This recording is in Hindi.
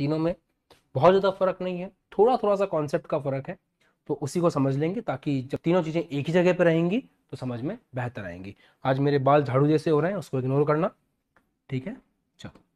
तीनों में बहुत ज़्यादा फर्क नहीं है थोड़ा थोड़ा सा कॉन्सेप्ट का फर्क है तो उसी को समझ लेंगे ताकि जब तीनों चीज़ें एक ही जगह पर रहेंगी तो समझ में बेहतर आएंगी आज मेरे बाल झाड़ू जैसे हो रहे हैं उसको इग्नोर करना ठीक है चलो